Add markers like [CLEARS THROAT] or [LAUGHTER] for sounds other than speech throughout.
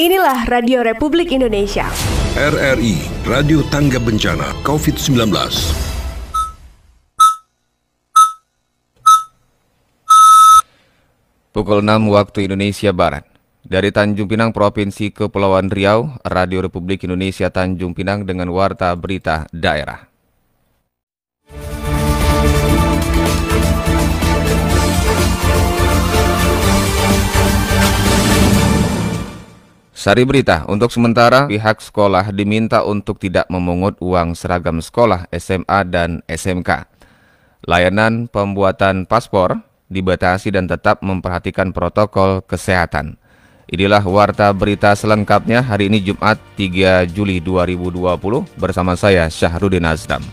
Inilah Radio Republik Indonesia. RRI, Radio Tangga Bencana COVID-19. Pukul 6 waktu Indonesia Barat. Dari Tanjung Pinang, Provinsi Kepulauan Riau, Radio Republik Indonesia Tanjung Pinang dengan Warta Berita Daerah. Sari berita, untuk sementara pihak sekolah diminta untuk tidak memungut uang seragam sekolah SMA dan SMK. Layanan pembuatan paspor dibatasi dan tetap memperhatikan protokol kesehatan. Inilah warta berita selengkapnya hari ini Jumat 3 Juli 2020 bersama saya Syahrudin Azdam.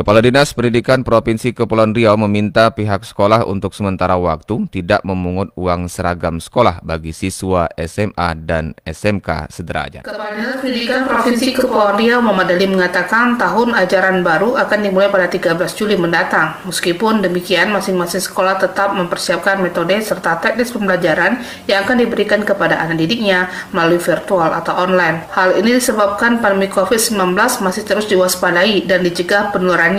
Kepala Dinas Pendidikan Provinsi Kepulauan Riau meminta pihak sekolah untuk sementara waktu tidak memungut uang seragam sekolah bagi siswa SMA dan SMK sederajat. Kepala Dinas Pendidikan Provinsi Kepulauan Riau Muhammad Ali mengatakan tahun ajaran baru akan dimulai pada 13 Juli mendatang. Meskipun demikian, masing-masing sekolah tetap mempersiapkan metode serta teknis pembelajaran yang akan diberikan kepada anak didiknya melalui virtual atau online. Hal ini disebabkan pandemi COVID-19 masih terus diwaspadai dan dicegah penularan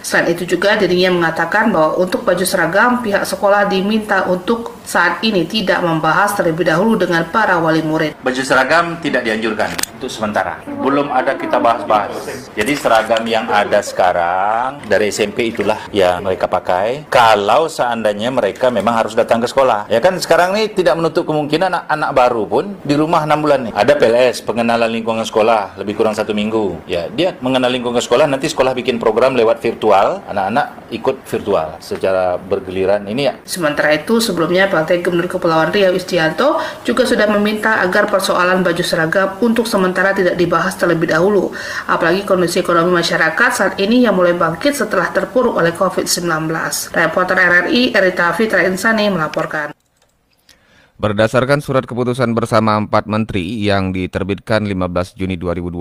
Selain itu juga dirinya mengatakan bahwa untuk baju seragam pihak sekolah diminta untuk saat ini tidak membahas terlebih dahulu dengan para wali murid. Baju seragam tidak dianjurkan untuk sementara. Belum ada kita bahas-bahas. Jadi seragam yang ada sekarang dari SMP itulah yang mereka pakai. Kalau seandainya mereka memang harus datang ke sekolah. Ya kan sekarang ini tidak menutup kemungkinan anak, anak baru pun di rumah 6 bulan nih. Ada PLS, pengenalan lingkungan sekolah, lebih kurang satu minggu. Ya, dia mengenal lingkungan sekolah, nanti sekolah bikin program lewat virtual, anak-anak ikut virtual secara bergeliran ini ya. Sementara itu sebelumnya Pantai Gubernur Kepulauan Riau Istianto juga sudah meminta agar persoalan baju seragam untuk sementara tidak dibahas terlebih dahulu, apalagi kondisi ekonomi masyarakat saat ini yang mulai bangkit setelah terpuruk oleh COVID-19. Reporter RRI Erita Fitra Insani melaporkan. Berdasarkan surat keputusan bersama empat menteri yang diterbitkan 15 Juni 2020,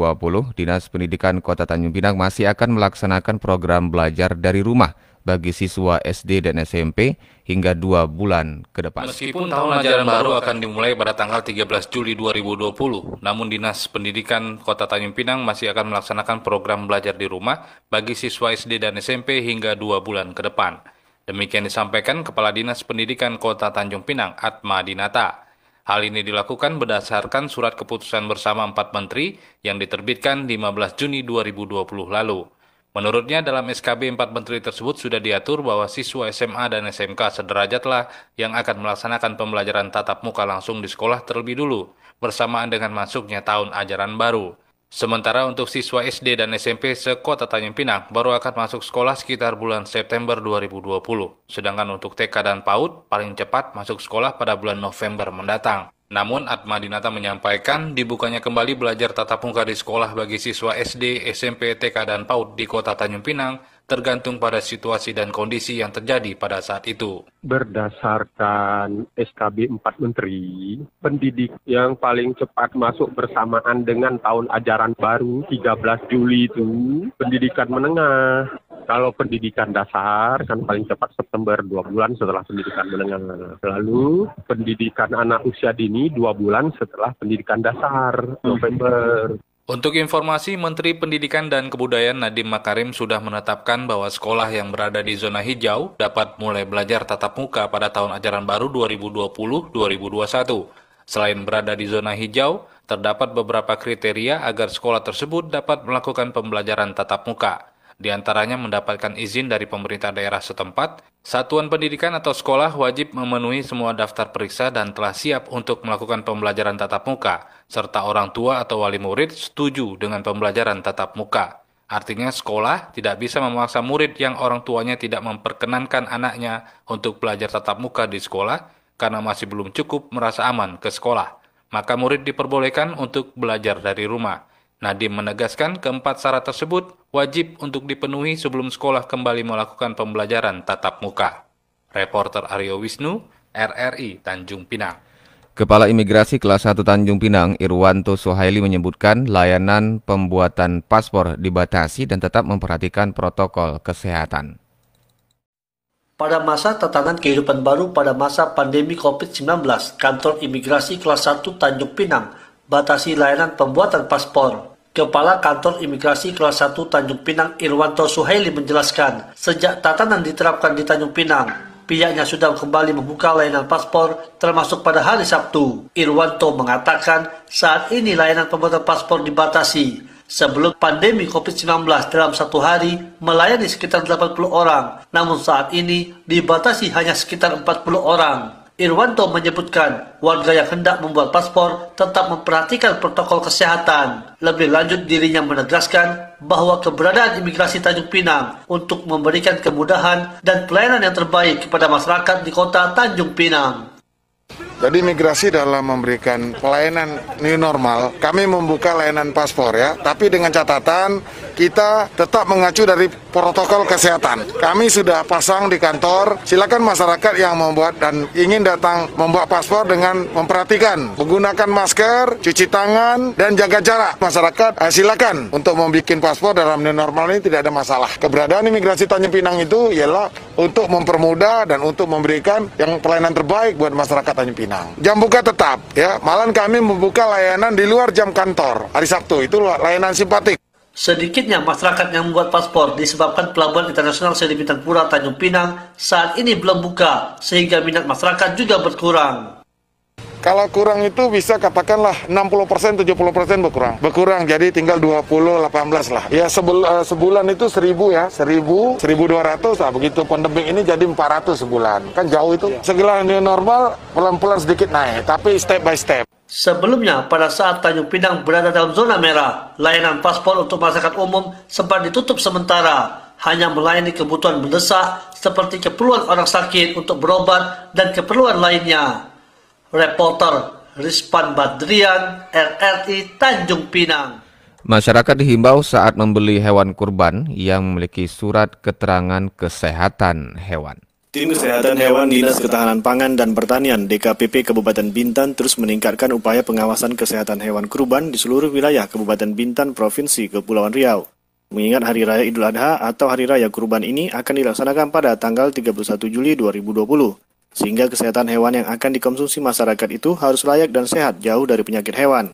Dinas Pendidikan Kota Tanjung Pinang masih akan melaksanakan program belajar dari rumah bagi siswa SD dan SMP hingga dua bulan ke depan. Meskipun tahun ajaran baru akan dimulai pada tanggal 13 Juli 2020, namun Dinas Pendidikan Kota Tanjung Pinang masih akan melaksanakan program belajar di rumah bagi siswa SD dan SMP hingga dua bulan ke depan. Demikian disampaikan Kepala Dinas Pendidikan Kota Tanjung Pinang, Atma Dinata. Hal ini dilakukan berdasarkan surat keputusan bersama empat menteri yang diterbitkan 15 Juni 2020 lalu. Menurutnya dalam SKB 4 menteri tersebut sudah diatur bahwa siswa SMA dan SMK sederajatlah yang akan melaksanakan pembelajaran tatap muka langsung di sekolah terlebih dulu bersamaan dengan masuknya tahun ajaran baru. Sementara untuk siswa SD dan SMP sekota Tanjung Pinang baru akan masuk sekolah sekitar bulan September 2020. Sedangkan untuk TK dan PAUD paling cepat masuk sekolah pada bulan November mendatang. Namun, Atma Dinata menyampaikan dibukanya kembali belajar tatap muka di sekolah bagi siswa SD, SMP, TK, dan PAUD di kota Tanjung Pinang tergantung pada situasi dan kondisi yang terjadi pada saat itu. Berdasarkan SKB 4 Menteri, pendidik yang paling cepat masuk bersamaan dengan tahun ajaran baru 13 Juli itu pendidikan menengah. Kalau pendidikan dasar kan paling cepat September dua bulan setelah pendidikan menengah. Lalu pendidikan anak usia dini dua bulan setelah pendidikan dasar November. Untuk informasi, Menteri Pendidikan dan Kebudayaan Nadiem Makarim sudah menetapkan bahwa sekolah yang berada di zona hijau dapat mulai belajar tatap muka pada tahun ajaran baru 2020-2021. Selain berada di zona hijau, terdapat beberapa kriteria agar sekolah tersebut dapat melakukan pembelajaran tatap muka diantaranya mendapatkan izin dari pemerintah daerah setempat, satuan pendidikan atau sekolah wajib memenuhi semua daftar periksa dan telah siap untuk melakukan pembelajaran tatap muka, serta orang tua atau wali murid setuju dengan pembelajaran tatap muka. Artinya sekolah tidak bisa memaksa murid yang orang tuanya tidak memperkenankan anaknya untuk belajar tatap muka di sekolah karena masih belum cukup merasa aman ke sekolah. Maka murid diperbolehkan untuk belajar dari rumah. Nadiem menegaskan keempat syarat tersebut wajib untuk dipenuhi sebelum sekolah kembali melakukan pembelajaran tatap muka. Reporter Aryo Wisnu, RRI Tanjung Pinang. Kepala Imigrasi Kelas 1 Tanjung Pinang, Irwanto Suhaili menyebutkan layanan pembuatan paspor dibatasi dan tetap memperhatikan protokol kesehatan. Pada masa tatanan kehidupan baru pada masa pandemi COVID-19, kantor imigrasi kelas 1 Tanjung Pinang batasi layanan pembuatan paspor. Kepala Kantor Imigrasi Kelas 1 Tanjung Pinang Irwanto Suhaili menjelaskan, sejak tatanan diterapkan di Tanjung Pinang, pihaknya sudah kembali membuka layanan paspor termasuk pada hari Sabtu. Irwanto mengatakan saat ini layanan pembuatan paspor dibatasi. Sebelum pandemi COVID-19 dalam satu hari melayani sekitar 80 orang, namun saat ini dibatasi hanya sekitar 40 orang. Irwanto menyebutkan, warga yang hendak membuat paspor tetap memperhatikan protokol kesehatan. Lebih lanjut dirinya menegaskan bahwa keberadaan imigrasi Tanjung Pinang untuk memberikan kemudahan dan pelayanan yang terbaik kepada masyarakat di kota Tanjung Pinang. Jadi migrasi dalam memberikan pelayanan new normal, kami membuka layanan paspor ya, tapi dengan catatan kita tetap mengacu dari protokol kesehatan. Kami sudah pasang di kantor, silakan masyarakat yang membuat dan ingin datang membuat paspor dengan memperhatikan, menggunakan masker, cuci tangan, dan jaga jarak. Masyarakat eh, silakan untuk membuat paspor dalam new normal ini tidak ada masalah. Keberadaan imigrasi Tanjung Pinang itu ialah untuk mempermudah dan untuk memberikan yang pelayanan terbaik buat masyarakat Tanjung Pinang. Minang. Jam buka tetap ya. malam kami membuka layanan di luar jam kantor hari Sabtu itu layanan simpatik. Sedikitnya masyarakat yang membuat paspor disebabkan pelabuhan internasional Seri Bintang Pura Tanjung Pinang saat ini belum buka sehingga minat masyarakat juga berkurang. Kalau kurang itu bisa katakanlah 60% 70% berkurang. Berkurang jadi tinggal 20 18 lah. Ya sebul, eh, sebulan itu 1000 ya, 1000, 1200 lah begitu pandemi ini jadi 400 sebulan. Kan jauh itu. Iya. Segala new normal pelan-pelan sedikit naik tapi step by step. Sebelumnya, pada saat Tanjung Pinang berada dalam zona merah, layanan paspor untuk masyarakat umum sempat ditutup sementara hanya melayani kebutuhan mendesak seperti keperluan orang sakit untuk berobat dan keperluan lainnya reporter Rispan Badrian, RRI Tanjung Pinang. Masyarakat dihimbau saat membeli hewan kurban yang memiliki surat keterangan kesehatan hewan. Tim Kesehatan Hewan Dinas Ketahanan Pangan dan Pertanian DKPP Kabupaten Bintan terus meningkatkan upaya pengawasan kesehatan hewan kurban di seluruh wilayah Kabupaten Bintan, Provinsi Kepulauan Riau. Mengingat Hari Raya Idul Adha atau Hari Raya Kurban ini akan dilaksanakan pada tanggal 31 Juli 2020. Sehingga kesehatan hewan yang akan dikonsumsi masyarakat itu harus layak dan sehat jauh dari penyakit hewan.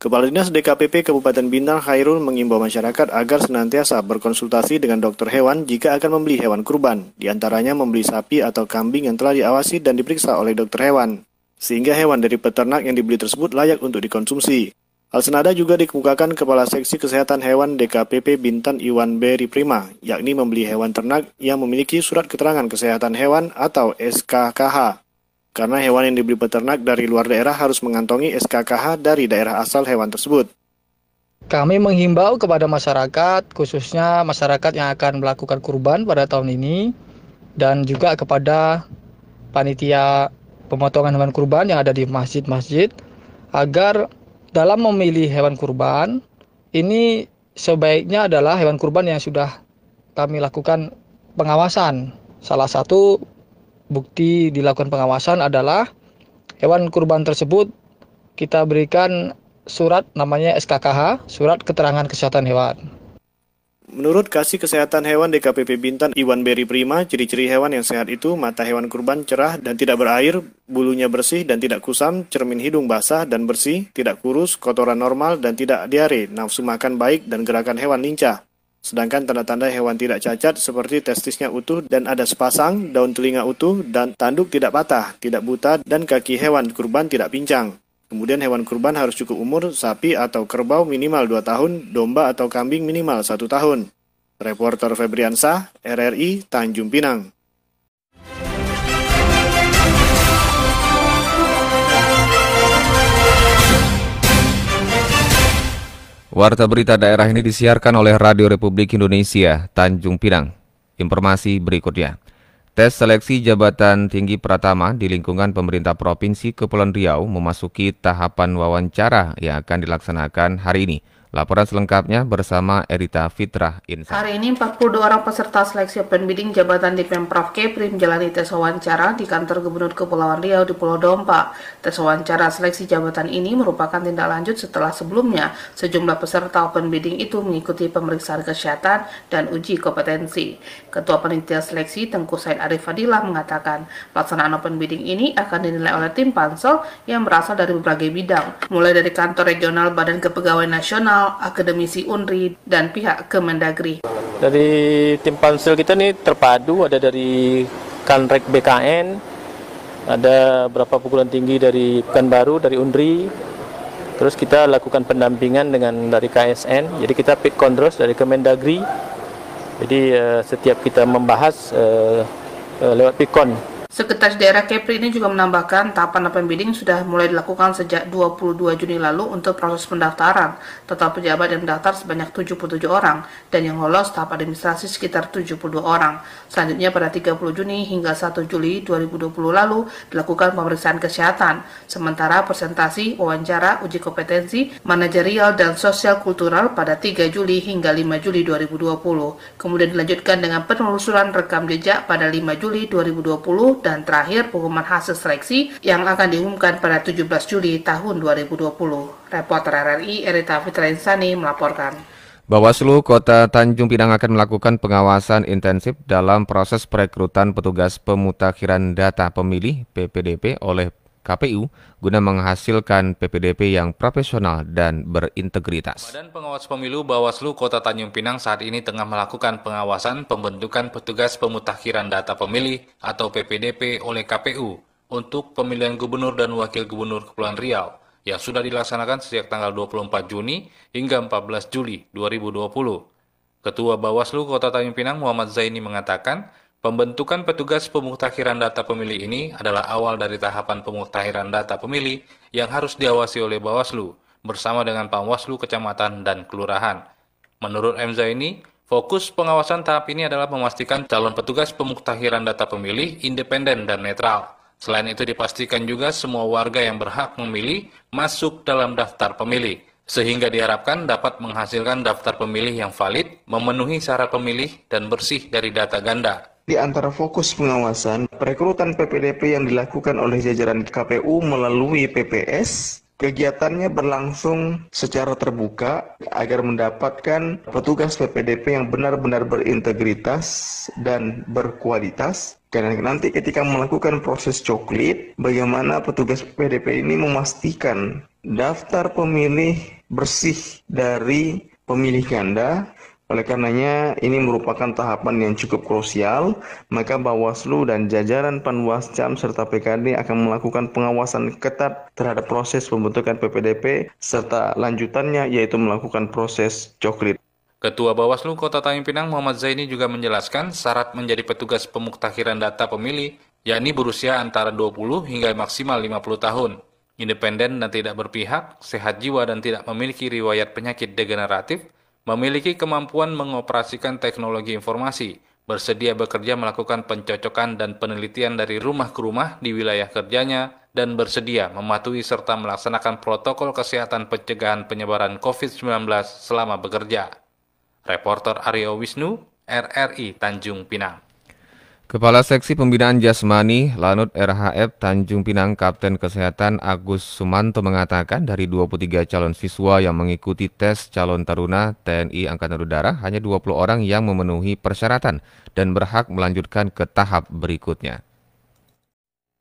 Kepala Dinas DKPP Kabupaten Bintang Khairul mengimbau masyarakat agar senantiasa berkonsultasi dengan dokter hewan jika akan membeli hewan kurban, diantaranya membeli sapi atau kambing yang telah diawasi dan diperiksa oleh dokter hewan, sehingga hewan dari peternak yang dibeli tersebut layak untuk dikonsumsi. Hal senada juga dikemukakan Kepala Seksi Kesehatan Hewan DKPP Bintan Iwan Beri Prima, yakni membeli hewan ternak yang memiliki surat keterangan kesehatan hewan atau SKKH. Karena hewan yang dibeli peternak dari luar daerah harus mengantongi SKKH dari daerah asal hewan tersebut. Kami menghimbau kepada masyarakat, khususnya masyarakat yang akan melakukan kurban pada tahun ini, dan juga kepada panitia pemotongan hewan kurban yang ada di masjid-masjid, agar dalam memilih hewan kurban ini sebaiknya adalah hewan kurban yang sudah kami lakukan pengawasan. Salah satu bukti dilakukan pengawasan adalah hewan kurban tersebut kita berikan surat namanya SKKH, surat keterangan kesehatan hewan. Menurut Kasih Kesehatan Hewan DKPP Bintan Iwan Beri Prima, ciri-ciri hewan yang sehat itu mata hewan kurban cerah dan tidak berair, bulunya bersih dan tidak kusam, cermin hidung basah dan bersih, tidak kurus, kotoran normal dan tidak diare, nafsu makan baik dan gerakan hewan lincah. Sedangkan tanda-tanda hewan tidak cacat seperti testisnya utuh dan ada sepasang, daun telinga utuh dan tanduk tidak patah, tidak buta dan kaki hewan kurban tidak pincang. Kemudian hewan kurban harus cukup umur sapi atau kerbau minimal 2 tahun, domba atau kambing minimal 1 tahun. Reporter Febriansah, RRI, Tanjung Pinang. Warta berita daerah ini disiarkan oleh Radio Republik Indonesia, Tanjung Pinang. Informasi berikutnya. Tes seleksi jabatan tinggi Pratama di lingkungan pemerintah Provinsi Kepulauan Riau memasuki tahapan wawancara yang akan dilaksanakan hari ini. Laporan selengkapnya bersama Erita Fitrah Insan. Hari ini 42 orang peserta seleksi open bidding jabatan di Pemprov Kepri menjalani tes wawancara di kantor Gubernur Kepulauan Riau di Pulau Dompa. Tes wawancara seleksi jabatan ini merupakan tindak lanjut setelah sebelumnya sejumlah peserta open bidding itu mengikuti pemeriksaan kesehatan dan uji kompetensi. Ketua Panitia Seleksi Tengku Said Arif Fadilah mengatakan pelaksanaan open bidding ini akan dinilai oleh tim pansel yang berasal dari berbagai bidang, mulai dari kantor regional Badan Kepegawaian Nasional, nasional, akademisi UNRI, dan pihak Kemendagri. Dari tim pansel kita ini terpadu, ada dari Kanrek BKN, ada beberapa pukulan tinggi dari Pekanbaru, dari UNRI, terus kita lakukan pendampingan dengan dari KSN, jadi kita pick kondros dari Kemendagri, jadi eh, setiap kita membahas eh, eh, lewat pikon Sekretaris Daerah Kepri ini juga menambahkan tahapan bidding sudah mulai dilakukan sejak 22 Juni lalu untuk proses pendaftaran. Total pejabat yang mendaftar sebanyak 77 orang dan yang lolos tahap administrasi sekitar 72 orang. Selanjutnya pada 30 Juni hingga 1 Juli 2020 lalu dilakukan pemeriksaan kesehatan. Sementara presentasi, wawancara, uji kompetensi, manajerial, dan sosial kultural pada 3 Juli hingga 5 Juli 2020. Kemudian dilanjutkan dengan penelusuran rekam jejak pada 5 Juli 2020 dan terakhir pengumuman hasil seleksi yang akan diumumkan pada 17 Juli tahun 2020. Reporter RRI Erita Fitrainsani Insani melaporkan. Bawaslu Kota Tanjung Pinang akan melakukan pengawasan intensif dalam proses perekrutan petugas pemutakhiran data pemilih PPDP oleh KPU guna menghasilkan PPDP yang profesional dan berintegritas. Badan Pengawas Pemilu Bawaslu Kota Tanjung Pinang saat ini tengah melakukan pengawasan pembentukan petugas pemutakhiran data pemilih atau PPDP oleh KPU untuk pemilihan gubernur dan wakil gubernur Kepulauan Riau yang sudah dilaksanakan sejak tanggal 24 Juni hingga 14 Juli 2020. Ketua Bawaslu Kota Tanjung Pinang Muhammad Zaini mengatakan, Pembentukan petugas pemutakhiran data pemilih ini adalah awal dari tahapan pemutakhiran data pemilih yang harus diawasi oleh Bawaslu bersama dengan Pamwaslu kecamatan dan kelurahan. Menurut Emza ini, fokus pengawasan tahap ini adalah memastikan calon petugas pemutakhiran data pemilih independen dan netral. Selain itu dipastikan juga semua warga yang berhak memilih masuk dalam daftar pemilih sehingga diharapkan dapat menghasilkan daftar pemilih yang valid, memenuhi syarat pemilih dan bersih dari data ganda di antara fokus pengawasan perekrutan PPDP yang dilakukan oleh jajaran KPU melalui PPS Kegiatannya berlangsung secara terbuka agar mendapatkan petugas PPDP yang benar-benar berintegritas dan berkualitas. Dan nanti ketika melakukan proses coklit, bagaimana petugas PPDP ini memastikan daftar pemilih bersih dari pemilih ganda oleh karenanya, ini merupakan tahapan yang cukup krusial, maka Bawaslu dan jajaran Panwascam serta PKD akan melakukan pengawasan ketat terhadap proses pembentukan PPDP serta lanjutannya yaitu melakukan proses coklit. Ketua Bawaslu Kota Tanjung Pinang Muhammad Zaini juga menjelaskan syarat menjadi petugas pemuktahiran data pemilih yakni berusia antara 20 hingga maksimal 50 tahun, independen dan tidak berpihak, sehat jiwa dan tidak memiliki riwayat penyakit degeneratif, memiliki kemampuan mengoperasikan teknologi informasi, bersedia bekerja melakukan pencocokan dan penelitian dari rumah ke rumah di wilayah kerjanya, dan bersedia mematuhi serta melaksanakan protokol kesehatan pencegahan penyebaran COVID-19 selama bekerja. Reporter Aryo Wisnu, RRI Tanjung Pinang. Kepala Seksi Pembinaan Jasmani Lanut RHF Tanjung Pinang Kapten Kesehatan Agus Sumanto mengatakan dari 23 calon siswa yang mengikuti tes calon taruna TNI Angkatan Udara hanya 20 orang yang memenuhi persyaratan dan berhak melanjutkan ke tahap berikutnya.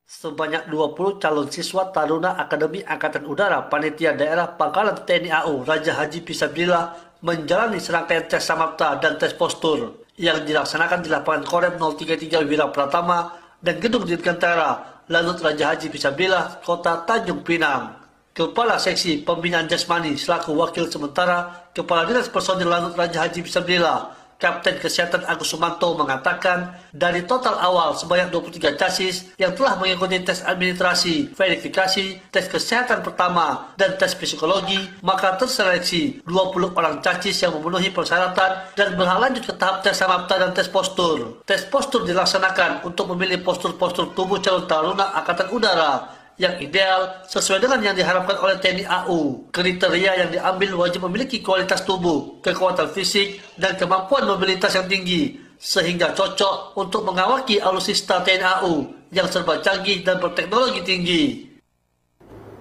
Sebanyak 20 calon siswa Taruna Akademi Angkatan Udara Panitia Daerah Pangkalan TNI AU Raja Haji Pisabila menjalani serangkaian tes samapta dan tes postur yang dilaksanakan di lapangan Korem 033 Wira Pratama dan Gedung Dirgantara, Lanut Raja Haji Bisabila, Kota Tanjung Pinang. Kepala Seksi Pembinaan Jasmani selaku Wakil Sementara Kepala Dinas Personil Lanut Raja Haji Bisabila, Kapten Kesehatan Agus Sumanto mengatakan, dari total awal sebanyak 23 casis yang telah mengikuti tes administrasi, verifikasi, tes kesehatan pertama, dan tes psikologi, maka terseleksi 20 orang casis yang memenuhi persyaratan dan berlanjut ke tahap tes samapta dan tes postur. Tes postur dilaksanakan untuk memilih postur-postur tubuh calon taruna Angkatan Udara yang ideal sesuai dengan yang diharapkan oleh TNI AU. Kriteria yang diambil wajib memiliki kualitas tubuh, kekuatan fisik, dan kemampuan mobilitas yang tinggi sehingga cocok untuk mengawaki alutsista TNI AU yang serba canggih dan berteknologi tinggi.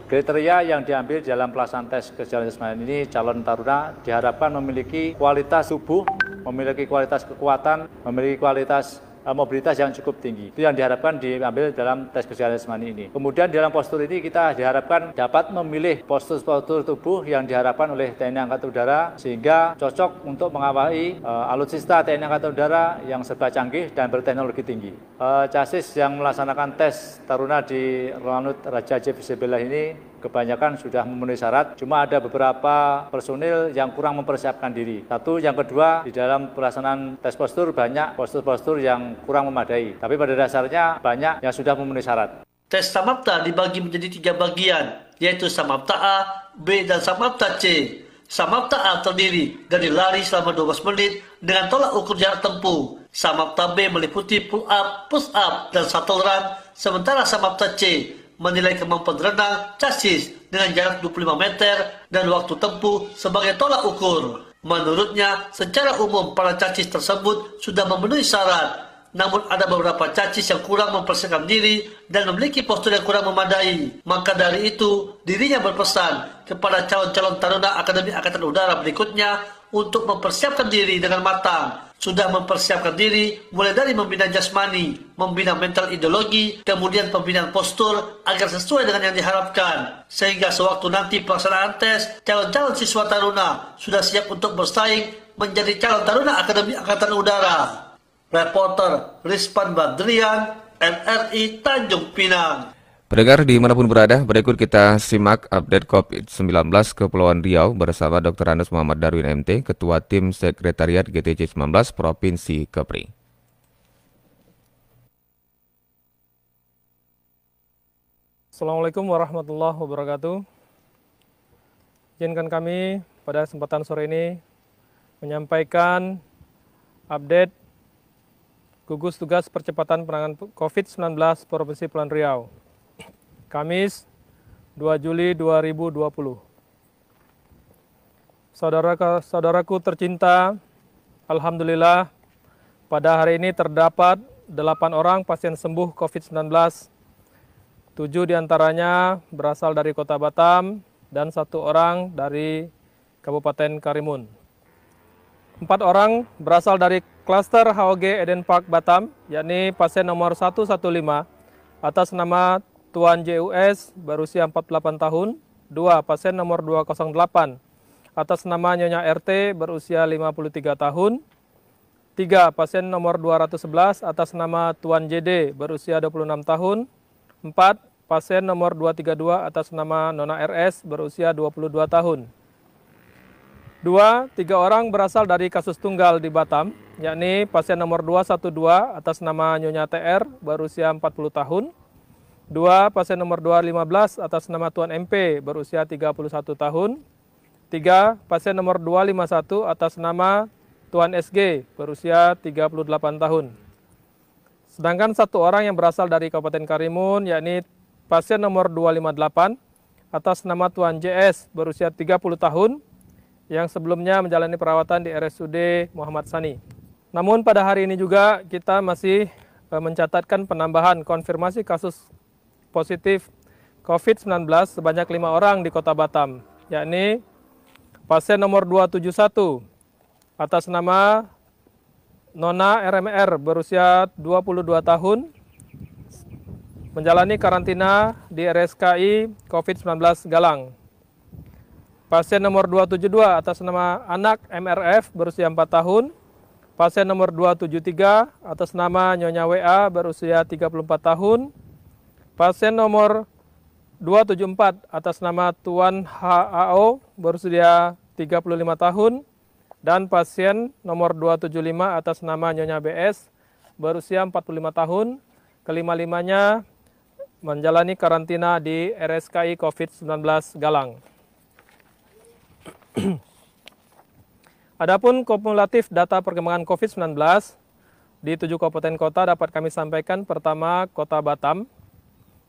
Kriteria yang diambil dalam pelaksanaan tes kesehatan jasmani ini calon taruna diharapkan memiliki kualitas tubuh, memiliki kualitas kekuatan, memiliki kualitas Eh, mobilitas yang cukup tinggi. Itu yang diharapkan diambil dalam tes kesehatan jasmani ini. Kemudian dalam postur ini kita diharapkan dapat memilih postur-postur tubuh yang diharapkan oleh TNI Angkatan Udara sehingga cocok untuk mengawali uh, alutsista TNI Angkatan Udara yang serba canggih dan berteknologi tinggi. Uh, casis yang melaksanakan tes taruna di Ranut Raja Jefisibela ini kebanyakan sudah memenuhi syarat. Cuma ada beberapa personil yang kurang mempersiapkan diri. Satu, yang kedua di dalam pelaksanaan tes postur banyak postur-postur yang kurang memadai. Tapi pada dasarnya banyak yang sudah memenuhi syarat. Tes samapta dibagi menjadi tiga bagian, yaitu samapta A, B, dan samapta C. Samapta A terdiri dari lari selama 12 menit dengan tolak ukur jarak tempuh. Samapta B meliputi pull up, push up, dan shuttle run, sementara samapta C menilai kemampuan renang chassis dengan jarak 25 meter dan waktu tempuh sebagai tolak ukur. Menurutnya, secara umum para cacis tersebut sudah memenuhi syarat, namun ada beberapa cacis yang kurang mempersiapkan diri dan memiliki postur yang kurang memadai. Maka dari itu, dirinya berpesan kepada calon-calon taruna Akademi Angkatan Udara berikutnya untuk mempersiapkan diri dengan matang sudah mempersiapkan diri mulai dari membina jasmani, membina mental ideologi, kemudian pembinaan postur agar sesuai dengan yang diharapkan. Sehingga sewaktu nanti pelaksanaan tes, calon-calon siswa taruna sudah siap untuk bersaing menjadi calon taruna Akademi Angkatan Udara. Reporter Rispan Badrian, NRI Tanjung Pinang. Pendengar dimanapun berada, berikut kita simak update COVID-19 Kepulauan Riau bersama Dr. Anus Muhammad Darwin MT, Ketua Tim Sekretariat GTC 19 Provinsi Kepri. Assalamualaikum warahmatullahi wabarakatuh. Izinkan kami pada kesempatan sore ini menyampaikan update gugus tugas percepatan penanganan COVID-19 Provinsi Pulau Riau Kamis 2 Juli 2020. Saudara saudaraku tercinta, alhamdulillah pada hari ini terdapat 8 orang pasien sembuh COVID-19. 7 diantaranya berasal dari Kota Batam dan satu orang dari Kabupaten Karimun. Empat orang berasal dari klaster HOG Eden Park Batam, yakni pasien nomor 115 atas nama Tuan JUS berusia 48 tahun, 2 pasien nomor 208 atas nama Nyonya RT berusia 53 tahun, 3 pasien nomor 211 atas nama Tuan JD berusia 26 tahun, 4 pasien nomor 232 atas nama Nona RS berusia 22 tahun. Dua, tiga orang berasal dari kasus tunggal di Batam, yakni pasien nomor 212 atas nama Nyonya TR berusia 40 tahun, 2. Pasien nomor 215 belas atas nama Tuan MP berusia 31 tahun. 3. Pasien nomor 251 atas nama Tuan SG berusia 38 tahun. Sedangkan satu orang yang berasal dari Kabupaten Karimun yakni pasien nomor 258 atas nama Tuan JS berusia 30 tahun yang sebelumnya menjalani perawatan di RSUD Muhammad Sani. Namun pada hari ini juga kita masih eh, mencatatkan penambahan konfirmasi kasus positif COVID-19 sebanyak lima orang di Kota Batam, yakni pasien nomor 271 atas nama Nona RMR berusia 22 tahun menjalani karantina di RSKI COVID-19 Galang. Pasien nomor 272 atas nama anak MRF berusia 4 tahun Pasien nomor 273 atas nama Nyonya WA berusia 34 tahun Pasien nomor 274 atas nama Tuan HAO berusia 35 tahun dan pasien nomor 275 atas nama Nyonya BS berusia 45 tahun. Kelima-limanya menjalani karantina di RSKI COVID-19 Galang. [CLEARS THROAT] Adapun kumulatif data perkembangan COVID-19 di tujuh kabupaten kota dapat kami sampaikan pertama Kota Batam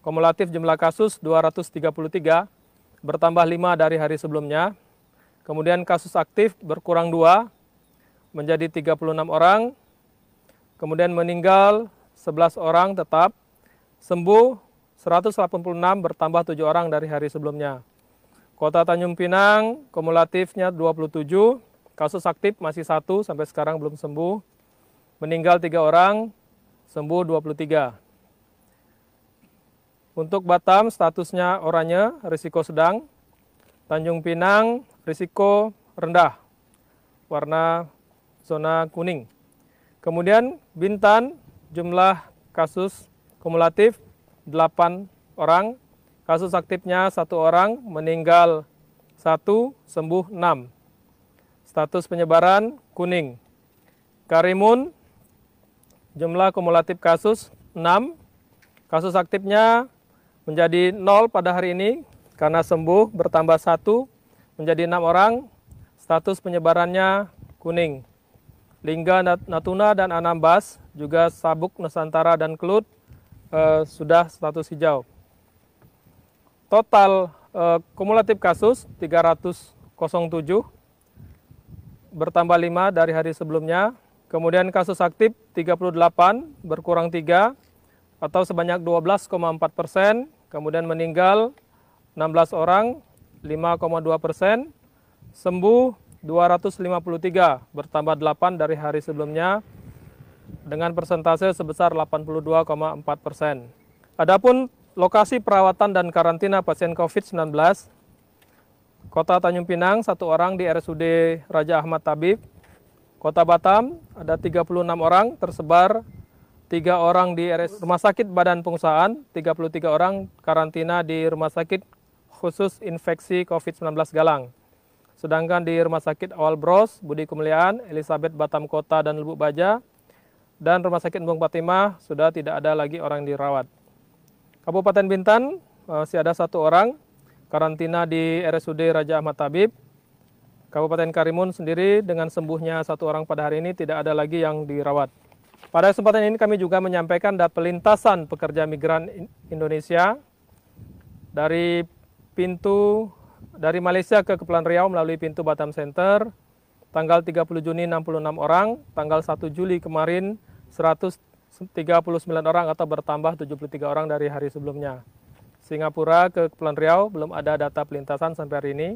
Kumulatif jumlah kasus 233, bertambah 5 dari hari sebelumnya. Kemudian kasus aktif berkurang 2, menjadi 36 orang. Kemudian meninggal 11 orang tetap. Sembuh 186 bertambah 7 orang dari hari sebelumnya. Kota Tanjung Pinang kumulatifnya 27, kasus aktif masih 1 sampai sekarang belum sembuh. Meninggal 3 orang, sembuh 23. Untuk Batam statusnya oranye, risiko sedang. Tanjung Pinang risiko rendah, warna zona kuning. Kemudian Bintan jumlah kasus kumulatif 8 orang, kasus aktifnya satu orang, meninggal satu, sembuh 6. Status penyebaran kuning. Karimun jumlah kumulatif kasus 6, kasus aktifnya menjadi nol pada hari ini karena sembuh bertambah satu menjadi enam orang. Status penyebarannya kuning. Lingga Natuna dan Anambas juga Sabuk Nusantara dan Kelut eh, sudah status hijau. Total eh, kumulatif kasus 307 bertambah lima dari hari sebelumnya. Kemudian kasus aktif 38 berkurang tiga atau sebanyak 12,4 persen, kemudian meninggal 16 orang 5,2 persen, sembuh 253 bertambah 8 dari hari sebelumnya dengan persentase sebesar 82,4 persen. Adapun lokasi perawatan dan karantina pasien COVID-19, Kota Tanjung Pinang satu orang di RSUD Raja Ahmad Tabib, Kota Batam ada 36 orang tersebar tiga orang di RS Rumah Sakit Badan Pengusahaan, 33 orang karantina di Rumah Sakit khusus infeksi COVID-19 Galang. Sedangkan di Rumah Sakit Awal Bros, Budi Kemuliaan, Elizabeth Batam Kota dan Lubuk Baja, dan Rumah Sakit Embung Fatimah sudah tidak ada lagi orang yang dirawat. Kabupaten Bintan masih eh, ada satu orang karantina di RSUD Raja Ahmad Tabib. Kabupaten Karimun sendiri dengan sembuhnya satu orang pada hari ini tidak ada lagi yang dirawat. Pada kesempatan ini kami juga menyampaikan data pelintasan pekerja migran Indonesia dari pintu dari Malaysia ke Kepulauan Riau melalui pintu Batam Center tanggal 30 Juni 66 orang, tanggal 1 Juli kemarin 139 orang atau bertambah 73 orang dari hari sebelumnya. Singapura ke Kepulauan Riau belum ada data pelintasan sampai hari ini.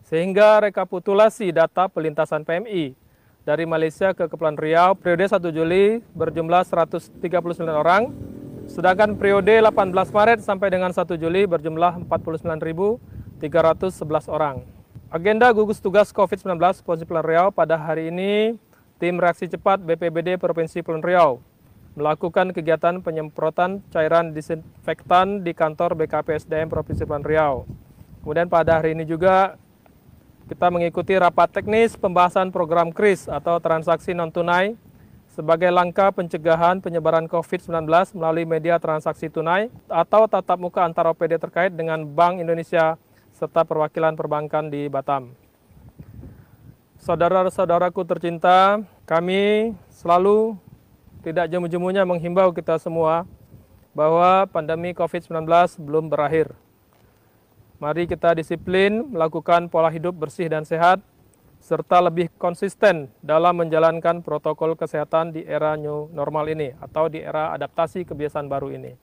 Sehingga rekapitulasi data pelintasan PMI dari Malaysia ke Kepulauan Riau periode 1 Juli berjumlah 139 orang sedangkan periode 18 Maret sampai dengan 1 Juli berjumlah 49.311 orang. Agenda gugus tugas COVID-19 Provinsi Kepulauan Riau pada hari ini tim reaksi cepat BPBD Provinsi Kepulauan Riau melakukan kegiatan penyemprotan cairan disinfektan di kantor BKPSDM Provinsi Kepulauan Riau. Kemudian pada hari ini juga kita mengikuti rapat teknis pembahasan program KRIS atau transaksi non tunai sebagai langkah pencegahan penyebaran COVID-19 melalui media transaksi tunai atau tatap muka antara OPD terkait dengan Bank Indonesia serta perwakilan perbankan di Batam. Saudara-saudaraku tercinta, kami selalu tidak jemu-jemunya menghimbau kita semua bahwa pandemi COVID-19 belum berakhir. Mari kita disiplin melakukan pola hidup bersih dan sehat, serta lebih konsisten dalam menjalankan protokol kesehatan di era new normal ini atau di era adaptasi kebiasaan baru ini.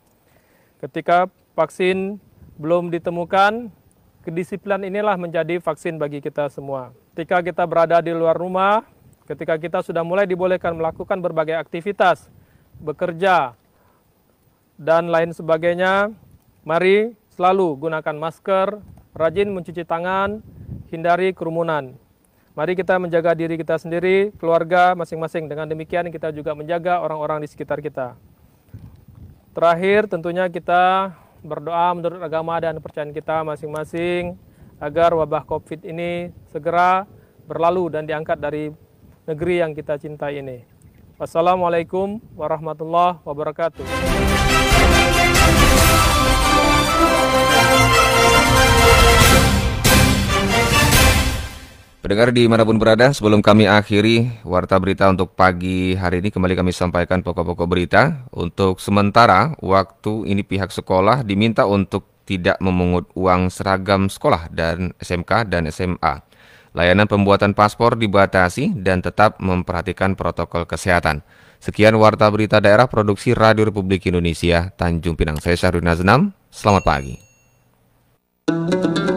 Ketika vaksin belum ditemukan, kedisiplinan inilah menjadi vaksin bagi kita semua. Ketika kita berada di luar rumah, ketika kita sudah mulai dibolehkan melakukan berbagai aktivitas, bekerja, dan lain sebagainya, mari Selalu gunakan masker, rajin mencuci tangan, hindari kerumunan. Mari kita menjaga diri kita sendiri, keluarga masing-masing. Dengan demikian kita juga menjaga orang-orang di sekitar kita. Terakhir tentunya kita berdoa menurut agama dan kepercayaan kita masing-masing agar wabah COVID ini segera berlalu dan diangkat dari negeri yang kita cintai ini. Wassalamualaikum warahmatullahi wabarakatuh. Pendengar dimanapun berada, sebelum kami akhiri warta berita untuk pagi hari ini, kembali kami sampaikan pokok-pokok berita. Untuk sementara, waktu ini pihak sekolah diminta untuk tidak memungut uang seragam sekolah dan SMK dan SMA. Layanan pembuatan paspor dibatasi dan tetap memperhatikan protokol kesehatan. Sekian warta berita daerah produksi Radio Republik Indonesia, Tanjung Pinang. Saya Syahrul Naznam, selamat pagi. Thank you.